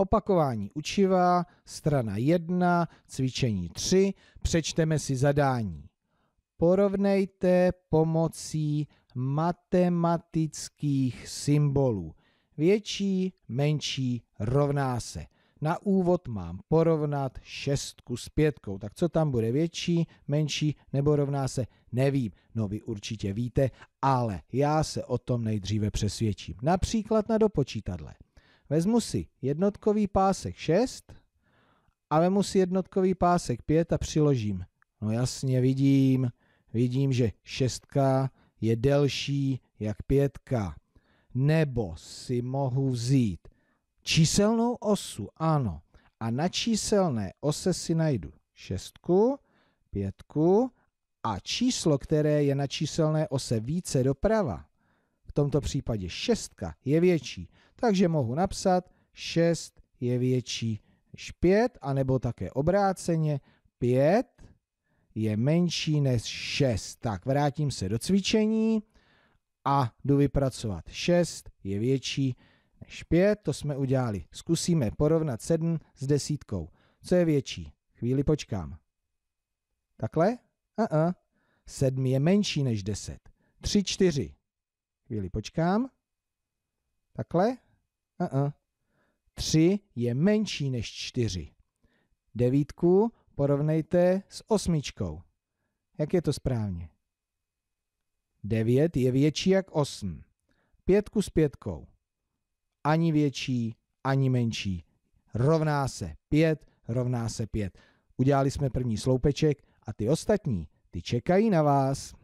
Opakování učiva, strana 1, cvičení 3, přečteme si zadání. Porovnejte pomocí matematických symbolů. Větší, menší, rovná se. Na úvod mám porovnat šestku s pětkou. Tak co tam bude větší, menší nebo rovná se? Nevím. No vy určitě víte, ale já se o tom nejdříve přesvědčím. Například na dopočítadle. Vezmu si jednotkový pásek 6 a vezmu si jednotkový pásek 5 a přiložím. No jasně, vidím, vidím, že 6 je delší jak 5. Nebo si mohu vzít číselnou osu, ano, a na číselné ose si najdu 6, 5 a číslo, které je na číselné ose více doprava, v tomto případě 6 je větší, takže mohu napsat 6 je větší než 5, anebo také obráceně 5 je menší než 6. Tak vrátím se do cvičení a jdu vypracovat 6 je větší než 5, to jsme udělali. Zkusíme porovnat 7 s desítkou. Co je větší? Chvíli počkám. Takhle? A -a. 7 je menší než 10. 3, 4. Chvíli počkám. Takhle? Uh-uh. Tři je menší než čtyři. Devítku porovnejte s osmičkou. Jak je to správně? Devět je větší jak osm. Pětku s pětkou. Ani větší, ani menší. Rovná se Pět rovná se pět. Udělali jsme první sloupeček a ty ostatní, ty čekají na vás.